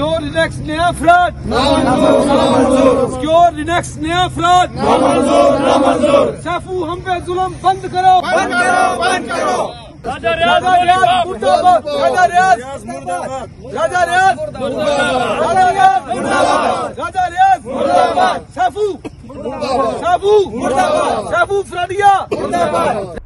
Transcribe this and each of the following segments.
Secure the next nea fraud. Secure the next nea fraud. सैफू हम पे जुलम बंद करो बंद करो बंद करो राजा रियाज मुर्दाबाद राजा रियाज मुर्दाबाद राजा रियाज मुर्दाबाद राजा रियाज मुर्दाबाद राजा रियाज मुर्दाबाद सैफू सैफू मुर्दाबाद सैफू फ्रडिया मुर्दाबाद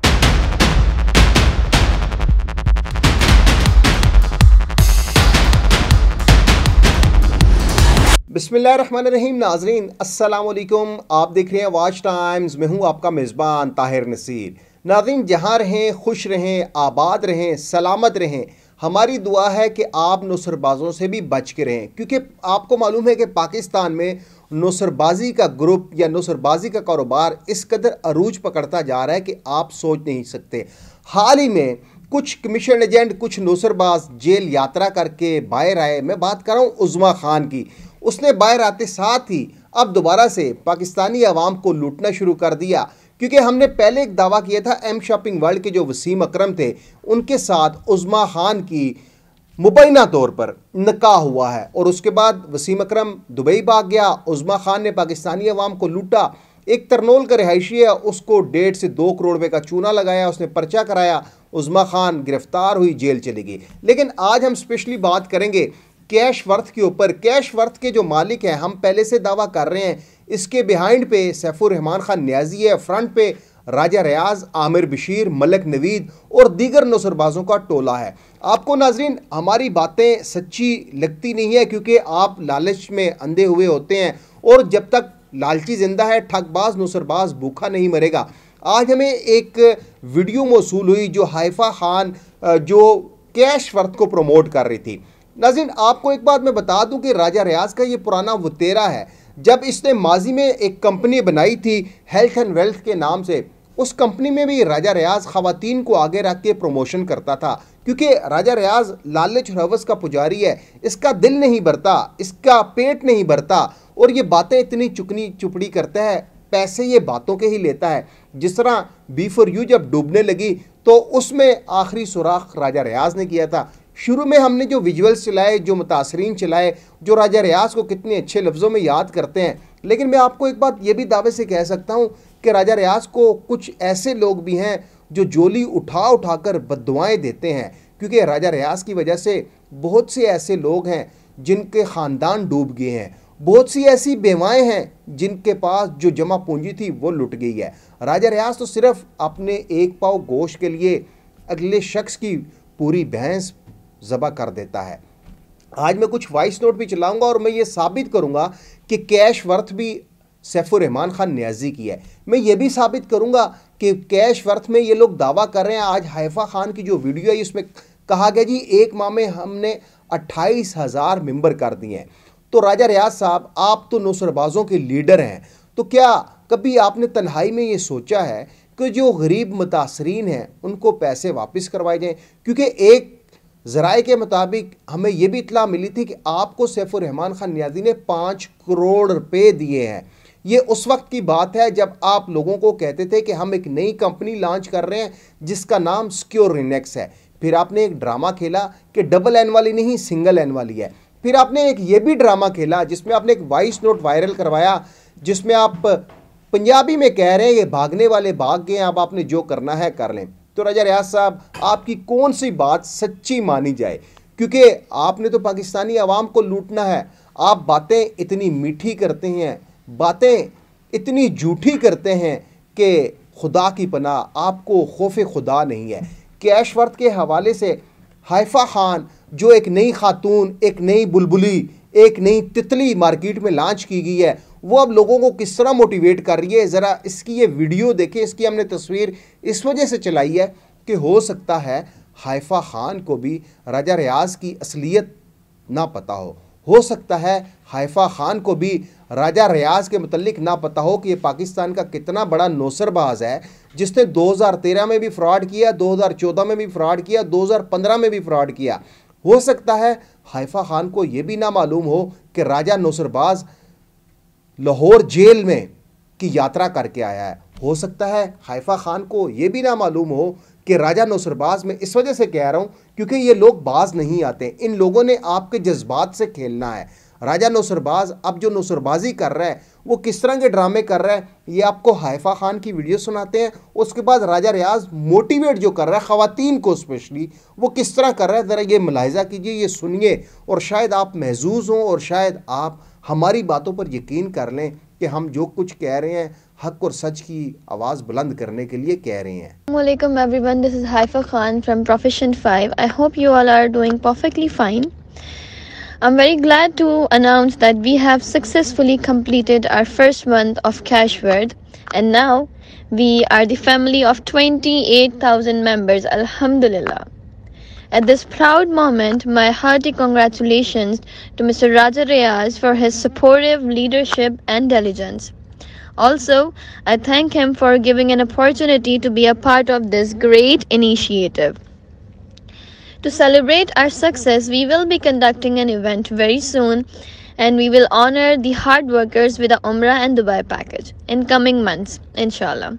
रहीम नाजरीन असलकुम आप देख रहे हैं वाच टाइम्स मैं हूँ आपका मेज़बान ताहिर नसीर नाजरीन जहाँ रहें खुश रहें आबाद रहें सलामत रहें हमारी दुआ है कि आप नसरबाजों से भी बच के रहें क्योंकि आपको मालूम है कि पाकिस्तान में नसरबाजी का ग्रुप या नसरबाजी का कारोबार इस कदर अरूज पकड़ता जा रहा है कि आप सोच नहीं सकते हाल ही में कुछ कमीशन एजेंट कुछ नौसरबाज जेल यात्रा करके बाहर आए मैं बात कर रहा हूँ उज़मा ख़ान की उसने बाहर आते साथ ही अब दोबारा से पाकिस्तानी अवाम को लूटना शुरू कर दिया क्योंकि हमने पहले एक दावा किया था एम शॉपिंग वर्ल्ड के जो वसीम अक्रम थे उनके साथ उज़मा खान की मुबैना तौर पर नकाह हुआ है और उसके बाद वसीम अक्रम दुबई भाग गया उज़मा खान ने पाकिस्तानी अवाम को लूटा एक तरनोल का रिहायशी है उसको डेढ़ से दो करोड़ रुपये का चूना लगाया उसने पर्चा कराया उज़मा खान गिरफ्तार हुई जेल चली गई लेकिन आज हम स्पेशली बात करेंगे कैश वर्थ के ऊपर कैश वर्थ के जो मालिक हैं हम पहले से दावा कर रहे हैं इसके बिहाइंड पे सैफुररहमान खान न्याजी है फ्रंट पे राजा रियाज आमिर बशीर मलक नवीद और दीगर नौसरबाजों का टोला है आपको नाजरीन हमारी बातें सच्ची लगती नहीं है क्योंकि आप लालच में अंधे हुए होते हैं और जब तक लालची ज़िंदा है ठगबाज नौसरबाज भूखा नहीं मरेगा आज हमें एक वीडियो मौसू हुई जो हाइफा खान जो कैश वर्थ को प्रमोट कर रही थी नाजिन आपको एक बात मैं बता दूं कि राजा रियाज का ये पुराना वतेरा है जब इसने माजी में एक कंपनी बनाई थी हेल्थ एंड वेल्थ के नाम से उस कंपनी में भी राजा रियाज खातन को आगे रख के प्रमोशन करता था क्योंकि राजा रियाज लालच रवस का पुजारी है इसका दिल नहीं भरता इसका पेट नहीं भरता और ये बातें इतनी चुकनी चुपड़ी करता है पैसे ये बातों के ही लेता है जिस तरह बी फॉर यू जब डूबने लगी तो उसमें आखिरी सुराख राजा रियाज ने किया था शुरू में हमने जो विजुअल्स चलाए जो मुतासरीन चलाए जो राजा रियाज को कितने अच्छे लफ्ज़ों में याद करते हैं लेकिन मैं आपको एक बात ये भी दावे से कह सकता हूँ कि राजा रियाज को कुछ ऐसे लोग भी हैं जो जोली उठा उठा कर बदुआएँ देते हैं क्योंकि राजा रियाज की वजह से बहुत से ऐसे लोग हैं जिनके ख़ानदान डूब गए हैं बहुत सी ऐसी बेवाएँ हैं जिनके पास जो जमा पूंजी थी वो लुट गई है राजा रियाज तो सिर्फ अपने एक पाव गोश के लिए अगले शख्स की पूरी भैंस ज़बा कर देता है आज मैं कुछ वॉइस नोट भी चलाऊंगा और मैं ये साबित करूंगा कि कैश वर्थ भी सैफुररहमान खान न्याजी की है मैं ये भी साबित करूंगा कि कैश वर्थ में ये लोग दावा कर रहे हैं आज हाइफा खान की जो वीडियो है इसमें कहा गया जी एक माह में हमने अट्ठाईस हज़ार मेम्बर कर दिए हैं तो राजा रियाज साहब आप तो नौसरबाजों के लीडर हैं तो क्या कभी आपने तन्हाई में ये सोचा है कि जो गरीब मुतासरीन हैं उनको पैसे वापस करवाए जाएँ क्योंकि एक ज़राए के मुताबिक हमें यह भी इतला मिली थी कि आपको सैफुररहमान ख़ान न्याजी ने पाँच करोड़ रुपये दिए हैं ये उस वक्त की बात है जब आप लोगों को कहते थे कि हम एक नई कंपनी लॉन्च कर रहे हैं जिसका नाम सिक्योर रिनेक्स है फिर आपने एक ड्रामा खेला कि डबल एन वाली नहीं सिंगल एन वाली है फिर आपने एक ये भी ड्रामा खेला जिसमें आपने एक वॉइस नोट वायरल करवाया जिसमें आप पंजाबी में कह रहे हैं ये भागने वाले भाग गए अब आपने जो करना है कर लें तो राजा रियाज साहब आपकी कौन सी बात सच्ची मानी जाए क्योंकि आपने तो पाकिस्तानी आवाम को लूटना है आप बातें इतनी मीठी करते हैं बातें इतनी झूठी करते हैं कि खुदा की पना आपको खौफ खुदा नहीं है कैशवर्थ के हवाले से हाइफा खान जो एक नई खातून एक नई बुलबुली एक नई तितली मार्केट में लॉन्च की गई है वो अब लोगों को किस तरह मोटिवेट कर रही है ज़रा इसकी ये वीडियो देखें इसकी हमने तस्वीर इस वजह से चलाई है कि हो सकता है हाइफा खान को भी राजा रियाज की असलियत ना पता हो हो सकता है हाइफा खान को भी राजा रियाज के मतलब ना पता हो कि ये पाकिस्तान का कितना बड़ा नौसरबाज है जिसने 2013 में भी फ्रॉड किया 2014 में भी फ्रॉड किया 2015 में भी फ्रॉड किया हो सकता है हाइफा खान को ये भी ना मालूम हो कि राजा नौसरबाज़ लाहौर जेल में की यात्रा करके आया है हो सकता है हाइफा खान को यह भी ना मालूम हो कि राजा नौसरबाज में इस वजह से कह रहा हूं क्योंकि ये लोग बाज नहीं आते इन लोगों ने आपके जज्बात से खेलना है राजा नौसरबाज अब जो नौसरबाजी कर रहा है वो किस तरह के ड्रामे कर रहा है ये आपको हाइफा खान की वीडियो सुनाते हैं उसके बाद राजा रियाज मोटिवेट जो कर रहा है ख़वान को स्पेशली वो किस तरह कर रहा है ज़रा ये मुलायजा कीजिए ये सुनिए और शायद आप महजूज़ हों और शायद आप हमारी बातों पर यकीन कर लें कि हम जो कुछ कह रहे हैं हक और सच की आवाज़ बुलंद करने के लिए कह रहे हैं everyone this is Haifa Khan from profession 5 I hope you all are doing perfectly fine I'm very glad to announce that we have successfully completed our first month of CashWord and now we are the family of 28,000 members, Alhamdulillah. At this proud moment, my hearty congratulations to Mr. Raja Reyes for his supportive leadership and diligence. Also, I thank him for giving an opportunity to be a part of this great initiative. To celebrate our success, we will be conducting an event very soon and we will honor the hard workers with the Umrah and Dubai package in coming months, inshallah.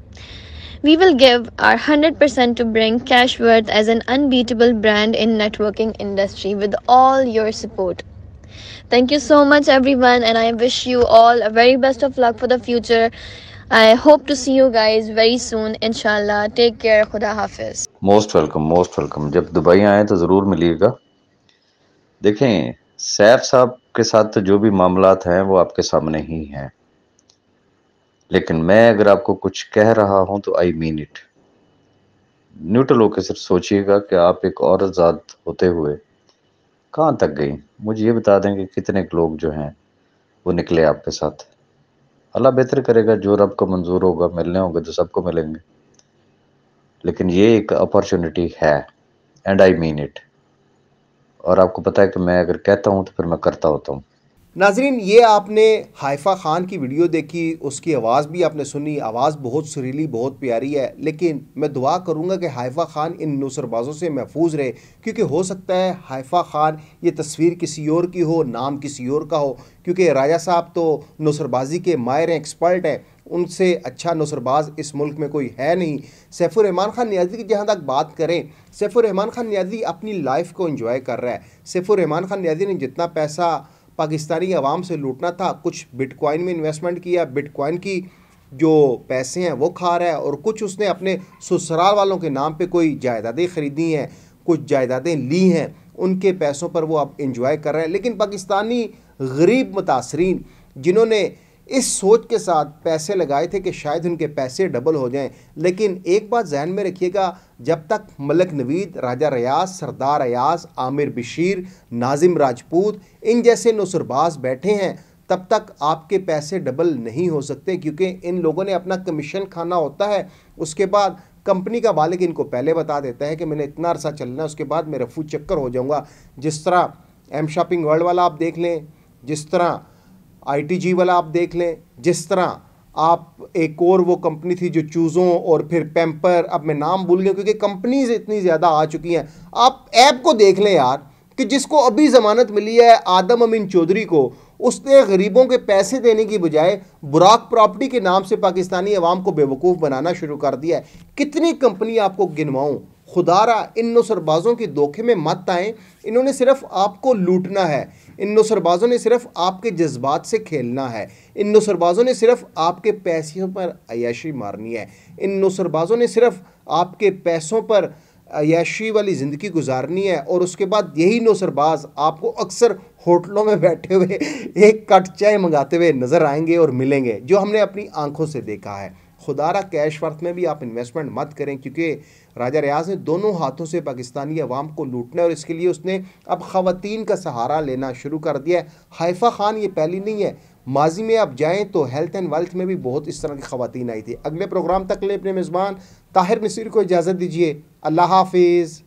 We will give our 100% to bring Cashworth as an unbeatable brand in networking industry with all your support. Thank you so much everyone and I wish you all a very best of luck for the future. I hope to see you guys very soon Inshallah. Take care खुदा हाफिज most welcome most welcome जब Dubai आए तो ज़रूर मिलिएगा देखें सैफ साहब के साथ तो जो भी मामला हैं वो आपके सामने ही हैं लेकिन मैं अगर आपको कुछ कह रहा हूं तो आई मीन इट न्यूट्रल होकर सिर्फ सोचिएगा कि आप एक औरत ज़ात होते हुए कहाँ तक गई मुझे ये बता दें कि कितने लोग जो हैं वो निकले आपके साथ अल्लाह बेहतर करेगा जो रब को मंजूर होगा मिलने होंगे तो सबको मिलेंगे लेकिन ये एक अपॉर्चुनिटी है एंड आई मीन इट और आपको पता है कि मैं अगर कहता हूँ तो फिर मैं करता होता हूँ नाजरीन ये आपने हाइफा ख़ान की वीडियो देखी उसकी आवाज़ भी आपने सुनी आवाज़ बहुत सुरीली बहुत प्यारी है लेकिन मैं दुआ करूँगा कि हाइफा ख़ान इन नुसरबाज़ों से महफूज रहे क्योंकि हो सकता है हाइफा ख़ान ये तस्वीर किसी और की हो नाम किसी और का हो क्योंकि राजा साहब तो नुसरबाजी के हैं एक्सपर्ट हैं उनसे अच्छा नुसरबाज इस मुल्क में कोई है नहीं सैफुररहमान ख़ान न्याजी की जहाँ तक बात करें सैफुररहमान ख़ान न्याजी अपनी लाइफ को इंजॉय कर रहा है सैफुररहमान ख़ान न्याजी ने जितना पैसा पाकिस्तानी आवाम से लूटना था कुछ बिटकॉइन में इन्वेस्टमेंट किया बिटकॉइन की जो पैसे हैं वो खा रहा है और कुछ उसने अपने ससुराल वालों के नाम पे कोई जायदादें ख़रीदी हैं कुछ जायदादें ली हैं उनके पैसों पर वो अब इंजॉय कर रहे हैं लेकिन पाकिस्तानी गरीब मुतासरीन जिन्होंने इस सोच के साथ पैसे लगाए थे कि शायद उनके पैसे डबल हो जाएं लेकिन एक बात जहन में रखिएगा जब तक मलक नवीद राजा रियाज सरदार रयास आमिर बशीर नाजिम राजपूत इन जैसे नसरबाज बैठे हैं तब तक आपके पैसे डबल नहीं हो सकते क्योंकि इन लोगों ने अपना कमीशन खाना होता है उसके बाद कंपनी का मालिक इनको पहले बता देता है कि मैंने इतना अरसा चलना है उसके बाद मैं रफू चक्कर हो जाऊँगा जिस तरह एम शॉपिंग वर्ल्ड वाला आप देख लें जिस तरह आईटीजी वाला आप देख लें जिस तरह आप एक और वो कंपनी थी जो चूज़ों और फिर पेम्पर अब मैं नाम भूल गया क्योंकि कंपनीज इतनी ज़्यादा आ चुकी हैं आप ऐप को देख लें यार कि जिसको अभी ज़मानत मिली है आदम अमीन चौधरी को उसने गरीबों के पैसे देने की बजाय बुराक प्रॉपर्टी के नाम से पाकिस्तानी अवाम को बेवकूफ़ बनाना शुरू कर दिया है कितनी कंपनी आपको गिनवाऊँ खुदारा इन सरबाजों के धोखे में मत आएँ इन्होंने सिर्फ आपको लूटना है इन नौसरबाजों ने सिर्फ आपके जज्बात से खेलना है इन नौसरबाजों ने सिर्फ आपके पैसों पर अयाशी मारनी है इन नौसरबाज़ों ने सिर्फ आपके पैसों पर अयाशी वाली ज़िंदगी गुजारनी है और उसके बाद यही नौसरबाज आपको अक्सर होटलों में बैठे हुए एक कट चाय मंगाते हुए नज़र आएंगे और मिलेंगे जो हमने अपनी आंखों से देखा है खुदारा कैश वर्थ में भी आप इन्वेस्टमेंट मत करें क्योंकि राजा रियाज ने दोनों हाथों से पाकिस्तानी अवाम को लूटना और इसके लिए उसने अब ख़वान का सहारा लेना शुरू कर दिया है हाइफा खान ये पहली नहीं है माजी में आप जाएँ तो हेल्थ एंड वेल्थ में भी बहुत इस तरह की खातन आई थी अगले प्रोग्राम तक ले अपने मेज़बान ताहिर नसीर को इजाज़त दीजिए अल्लाह हाफिज़